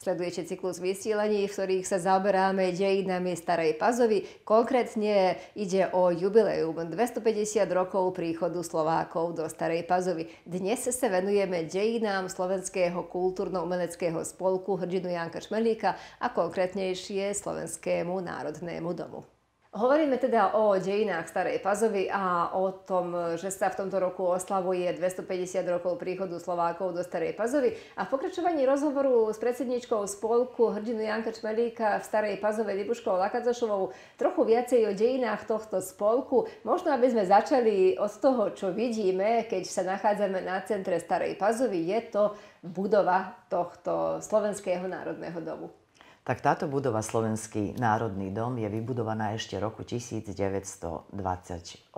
Sledujete cyklus vysielaní, v ktorých sa zaoberáme dejinami Starej Pazovy. Konkrétne ide o jubileum 250 rokov príchodu Slovákov do Starej Pazovy. Dnes sa venujeme dejinám Slovenského kultúrno-umeleckého spolku hrdinu Janka Šmelíka a konkrétnejšie Slovenskému národnému domu. Hovoríme teda o dejinách Starej Pazovy a o tom, že sa v tomto roku oslavuje 250 rokov príchodu Slovákov do Starej Pazovy. A v pokračovaní rozhovoru s predsedničkou spolku hrdinu Janka Čmelíka v Starej Pazove Libuškou Lakadzošovou trochu viacej o dejinách tohto spolku. Možno, aby sme začali od toho, čo vidíme, keď sa nachádzame na centre Starej Pazovy, je to budova tohto Slovenského národného domu tak táto budova Slovenský národný dom je vybudovaná ešte roku 1928.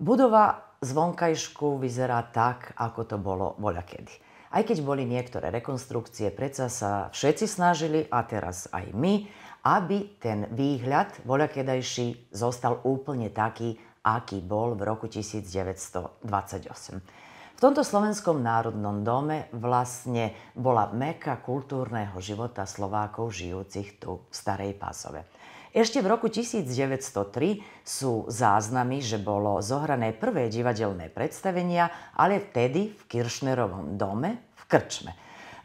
Budova zvonkajšku vyzerá tak, ako to bolo voľakedy. Aj keď boli niektoré rekonstrukcie, predsa sa všetci snažili, a teraz aj my, aby ten výhľad voľakedajší zostal úplne taký, aký bol v roku 1928. V tomto slovenskom národnom dome vlastne bola meka kultúrneho života Slovákov žijúcich tu v Starej Pásove. Ešte v roku 1903 sú záznamy, že bolo zohrané prvé divadelné predstavenia, ale vtedy v Kiršnerovom dome v Krčme.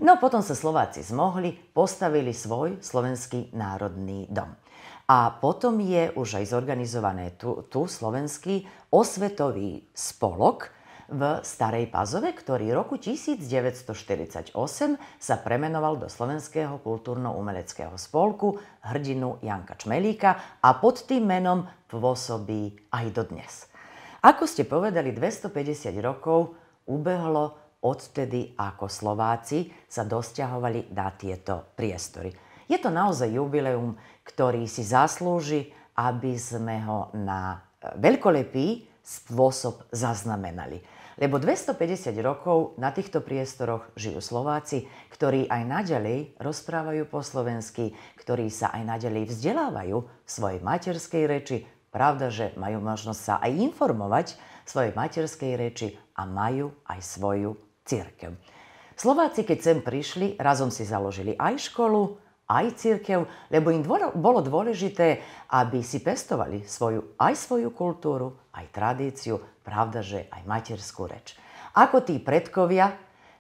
No potom sa Slováci zmohli, postavili svoj slovenský národný dom. A potom je už aj zorganizované tu, tu slovenský osvetový spolok, v Starej Pazove, ktorý roku 1948 sa premenoval do Slovenského kultúrno-umeleckého spolku hrdinu Janka Čmelíka a pod tým menom pôsobí aj dodnes. Ako ste povedali, 250 rokov ubehlo odtedy, ako Slováci sa dosťahovali na tieto priestory. Je to naozaj jubileum, ktorý si zaslúži, aby sme ho na veľkolepý spôsob zaznamenali. Lebo 250 rokov na týchto priestoroch žijú Slováci, ktorí aj naďalej rozprávajú po slovensky, ktorí sa aj naďalej vzdelávajú v svojej materskej reči. Pravda, že majú možnosť sa aj informovať v svojej materskej reči a majú aj svoju církev. Slováci, keď sem prišli, razom si založili aj školu, aj církev, lebo im bolo dôležité, aby si pestovali svoju, aj svoju kultúru, aj tradíciu, pravdaže aj materskú reč. Ako tí predkovia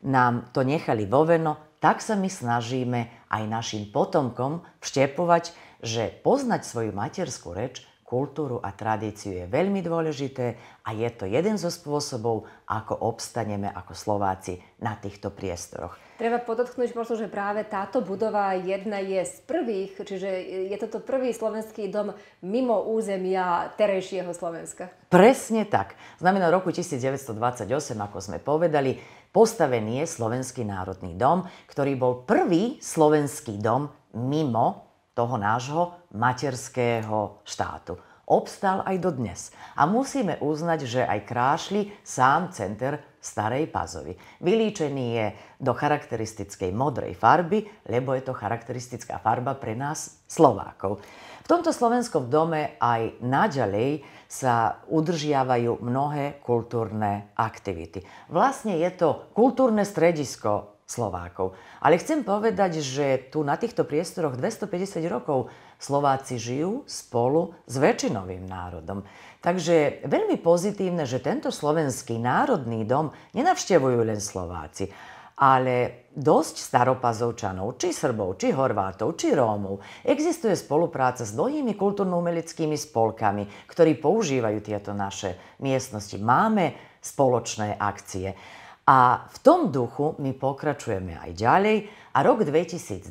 nám to nechali voveno, tak sa my snažíme aj našim potomkom vštepovať, že poznať svoju materskú reč kultúru a tradíciu je veľmi dôležité a je to jeden zo spôsobov, ako obstaneme ako Slováci na týchto priestoroch. Treba podotknúť možno, že práve táto budova jedna je z prvých, čiže je toto prvý slovenský dom mimo územia terejšieho Slovenska. Presne tak. Znamená roku 1928, ako sme povedali, postavený je Slovenský národný dom, ktorý bol prvý slovenský dom mimo toho nášho materského štátu. Obstal aj dodnes. A musíme uznať, že aj krášli sám center starej pazovy. Vylíčený je do charakteristickej modrej farby, lebo je to charakteristická farba pre nás Slovákov. V tomto slovenskom dome aj naďalej sa udržiavajú mnohé kultúrne aktivity. Vlastne je to kultúrne stredisko Slovákov. Ale chcem povedať, že tu na týchto priestoroch 250 rokov Slováci žijú spolu s väčšinovým národom. Takže veľmi pozitívne, že tento slovenský národný dom nenavštevujú len Slováci, ale dosť staropazovčanov, či Srbov, či Horvátov, či Rómov. Existuje spolupráca s mnohými kultúrno-umeleckými spolkami, ktorí používajú tieto naše miestnosti. Máme spoločné akcie. A v tom duchu my pokračujeme aj ďalej a rok 2020,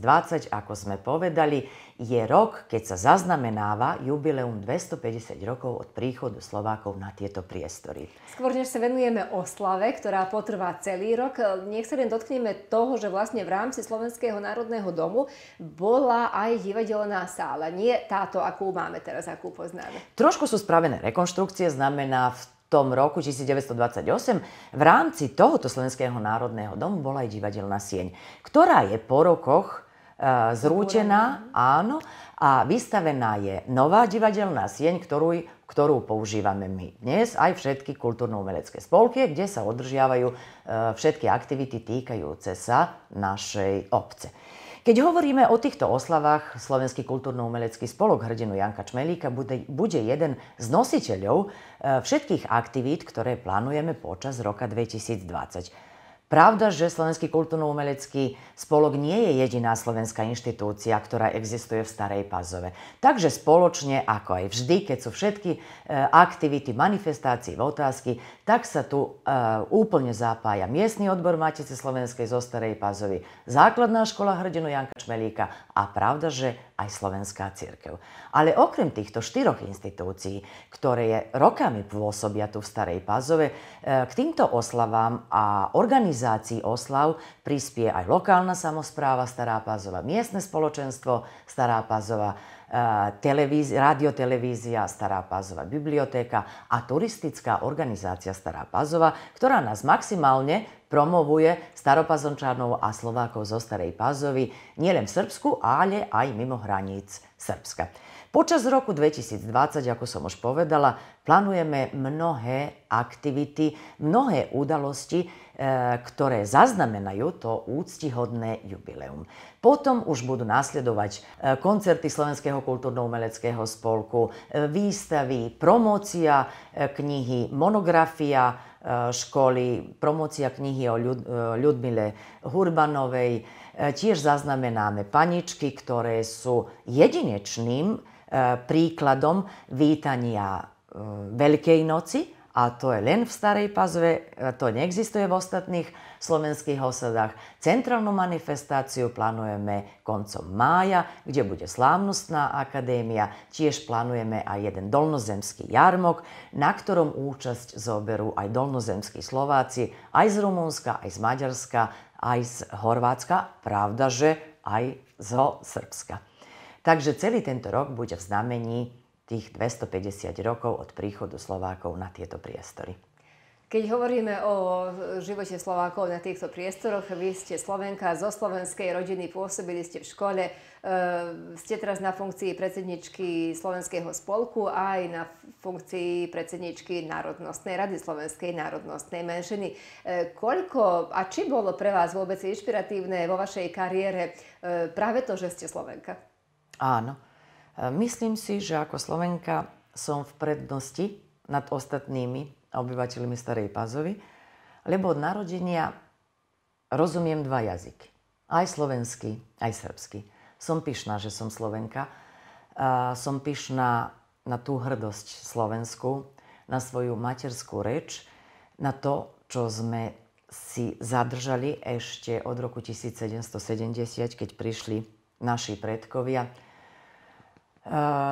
ako sme povedali, je rok, keď sa zaznamenáva jubileum 250 rokov od príchodu Slovákov na tieto priestory. Skôr než sa venujeme oslave, ktorá potrvá celý rok, nech sa len dotkneme toho, že vlastne v rámci Slovenského národného domu bola aj divadelná sála. Nie táto, akú máme teraz, akú poznáme. Trošku sú spravené rekonštrukcie, znamená v tom roku 1928 v rámci tohoto Slovenského národného domu bola aj divadelná sieň, ktorá je po rokoch e, zrútená, áno, a vystavená je nová divadelná sieň, ktorú, ktorú používame my dnes, aj všetky kultúrno-umelecké spolky, kde sa održiavajú e, všetky aktivity týkajúce sa našej obce. Keď hovoríme o týchto oslavách, Slovenský kultúrno-umelecký spolok hrdinu Janka Čmelíka bude, bude jeden z nositeľov eh, všetkých aktivít, ktoré plánujeme počas roka 2020. Pravda, že Slovenský kultúrno-umelecký spolok nie je jediná slovenská inštitúcia, ktorá existuje v Starej Pazove. Takže spoločne, ako aj vždy, keď sú všetky e, aktivity, manifestácie, otázky, tak sa tu e, úplne zapája miestny odbor Matice Slovenskej zo Starej Pazovy, základná škola hrdinu Janka Čmelíka a pravda, že aj Slovenská církev. Ale okrem týchto štyroch inštitúcií, ktoré rokami pôsobia tu v Starej Pazove, e, k týmto oslavám a organizáciám organizácii oslav prispie aj lokálna samozpráva Stará Pázova, miestne spoločenstvo Stará Pázova, e, radiotelevízia Stará Pázova, bibliotéka a turistická organizácia Stará Pazova, ktorá nás maximálne promovuje staropazončanov a Slovákov zo Starej Pázovy nielen v Srbsku, ale aj mimo hraníc Srbska. Počas roku 2020, ako som už povedala, plánujeme mnohé aktivity, mnohé udalosti, e, ktoré zaznamenajú to úctihodné jubileum. Potom už budú následovať e, koncerty Slovenského kultúrno-umeleckého spolku, e, výstavy, promócia knihy, monografia školy, promócia knihy o ľud- Ľudmile Hurbanovej. Tiež zaznamenáme paničky, ktoré sú jedinečným E, príkladom vítania e, Veľkej noci, a to je len v Starej Pazve, e, to neexistuje v ostatných slovenských osadách. Centrálnu manifestáciu plánujeme koncom mája, kde bude slávnostná akadémia. Tiež plánujeme aj jeden dolnozemský jarmok, na ktorom účasť zoberú aj dolnozemskí Slováci, aj z Rumúnska, aj z Maďarska, aj z Horvátska, pravda, že aj zo Srbska. Takže celý tento rok bude v znamení tých 250 rokov od príchodu Slovákov na tieto priestory. Keď hovoríme o živote Slovákov na týchto priestoroch, vy ste Slovenka, zo slovenskej rodiny, pôsobili ste v škole, e, ste teraz na funkcii predsedničky Slovenského spolku a aj na funkcii predsedničky Národnostnej rady Slovenskej národnostnej menšiny. E, koľko a či bolo pre vás vôbec inšpiratívne vo vašej kariére e, práve to, že ste Slovenka? Áno. E, myslím si, že ako Slovenka som v prednosti nad ostatnými obyvateľmi Starej Pazovy, lebo od narodenia rozumiem dva jazyky. Aj slovenský, aj srbský. Som pyšná, že som Slovenka. E, som pyšná na tú hrdosť slovenskú, na svoju materskú reč, na to, čo sme si zadržali ešte od roku 1770, keď prišli naši predkovia. E,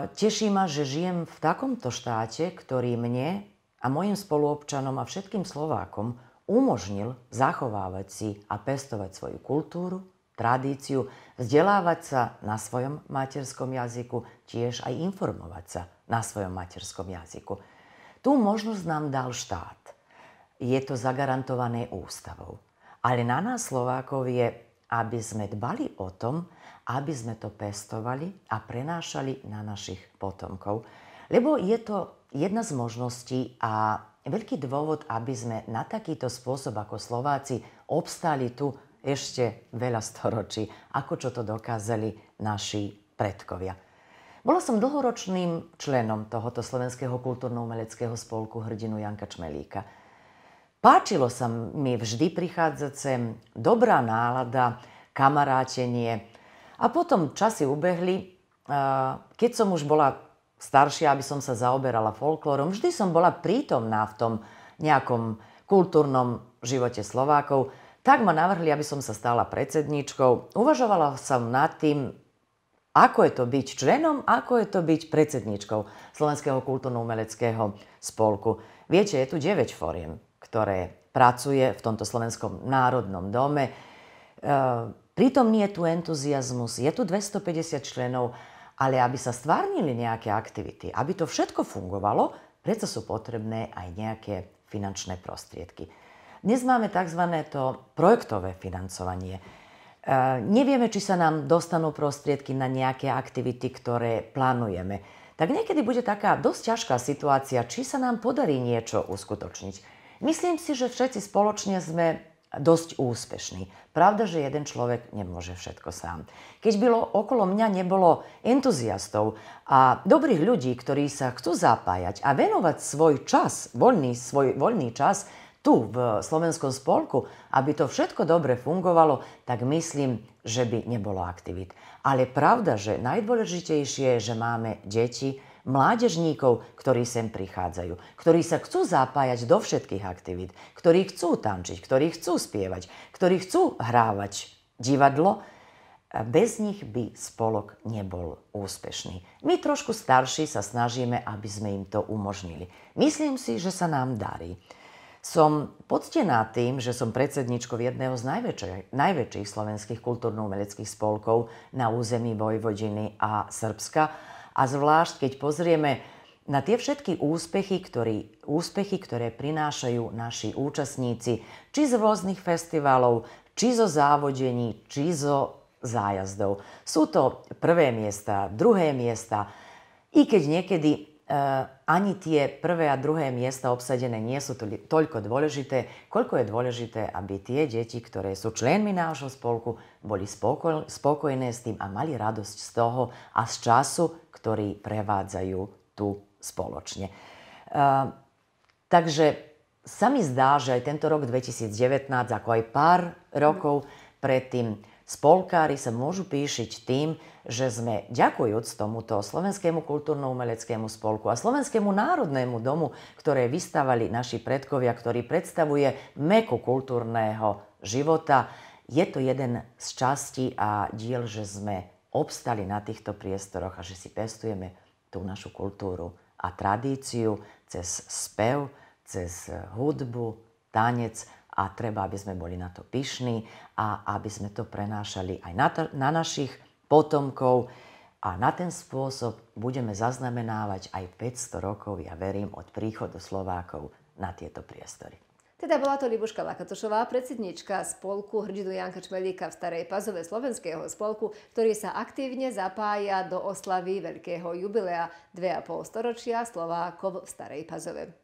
teší ma, že žijem v takomto štáte, ktorý mne a mojim spoluobčanom a všetkým Slovákom umožnil zachovávať si a pestovať svoju kultúru, tradíciu, vzdelávať sa na svojom materskom jazyku, tiež aj informovať sa na svojom materskom jazyku. Tú možnosť nám dal štát. Je to zagarantované ústavou. Ale na nás Slovákov je aby sme dbali o tom, aby sme to pestovali a prenášali na našich potomkov. Lebo je to jedna z možností a veľký dôvod, aby sme na takýto spôsob ako Slováci obstali tu ešte veľa storočí, ako čo to dokázali naši predkovia. Bola som dlhoročným členom tohoto Slovenského kultúrno-umeleckého spolku hrdinu Janka Čmelíka – Páčilo sa mi vždy prichádzať sem, dobrá nálada, kamarátenie. A potom časy ubehli, keď som už bola staršia, aby som sa zaoberala folklórom, vždy som bola prítomná v tom nejakom kultúrnom živote Slovákov, tak ma navrhli, aby som sa stala predsedničkou. Uvažovala som nad tým, ako je to byť členom, ako je to byť predsedničkou Slovenského kultúrno-umeleckého spolku. Viete, je tu 9 foriem ktoré pracuje v tomto slovenskom národnom dome. E, pritom nie je tu entuziasmus, je tu 250 členov, ale aby sa stvárnili nejaké aktivity, aby to všetko fungovalo, preto sú potrebné aj nejaké finančné prostriedky. Dnes máme tzv. to projektové financovanie. E, nevieme, či sa nám dostanú prostriedky na nejaké aktivity, ktoré plánujeme. Tak niekedy bude taká dosť ťažká situácia, či sa nám podarí niečo uskutočniť. Myslím si, že všetci spoločne sme dosť úspešný. Pravda, že jeden človek nemôže všetko sám. Keď bylo okolo mňa nebolo entuziastov a dobrých ľudí, ktorí sa chcú zapájať a venovať svoj čas, voľný, svoj voľný čas tu v Slovenskom spolku, aby to všetko dobre fungovalo, tak myslím, že by nebolo aktivít. Ale pravda, že najdôležitejšie je, že máme deti, mládežníkov, ktorí sem prichádzajú, ktorí sa chcú zapájať do všetkých aktivít, ktorí chcú tančiť, ktorí chcú spievať, ktorí chcú hrávať divadlo, bez nich by spolok nebol úspešný. My trošku starší sa snažíme, aby sme im to umožnili. Myslím si, že sa nám darí. Som poctená tým, že som predsedničkou jedného z najväčších, najväčších slovenských kultúrno-umeleckých spolkov na území Vojvodiny a Srbska a zvlášť, keď pozrieme na tie všetky úspechy, ktorý, úspechy, ktoré prinášajú naši účastníci, či z rôznych festivalov, či zo závodení, či zo zájazdov. Sú to prvé miesta, druhé miesta, i keď niekedy Eh, ani tie prvé a druhé miesta obsadené nie sú toľko dôležité, koľko je dôležité, aby tie deti, ktoré sú členmi nášho spolku, boli spokojné s tým a mali radosť z toho a z času, ktorý prevádzajú tu spoločne. Eh, takže sa mi zdá, že aj tento rok 2019, ako aj pár rokov predtým, spolkári sa môžu píšiť tým, že sme ďakujúc tomuto Slovenskému kultúrno-umeleckému spolku a Slovenskému národnému domu, ktoré vystavali naši predkovia, ktorý predstavuje meku kultúrneho života, je to jeden z častí a diel, že sme obstali na týchto priestoroch a že si pestujeme tú našu kultúru a tradíciu cez spev, cez hudbu, tanec a treba, aby sme boli na to pyšní a aby sme to prenášali aj na, to, na našich potomkov a na ten spôsob budeme zaznamenávať aj 500 rokov, ja verím, od príchodu Slovákov na tieto priestory. Teda bola to Libuška Lakatošová, predsednička spolku Hrdinu Janka Čmelíka v Starej Pazove slovenského spolku, ktorý sa aktívne zapája do oslavy veľkého jubilea 2,5 storočia Slovákov v Starej Pazove.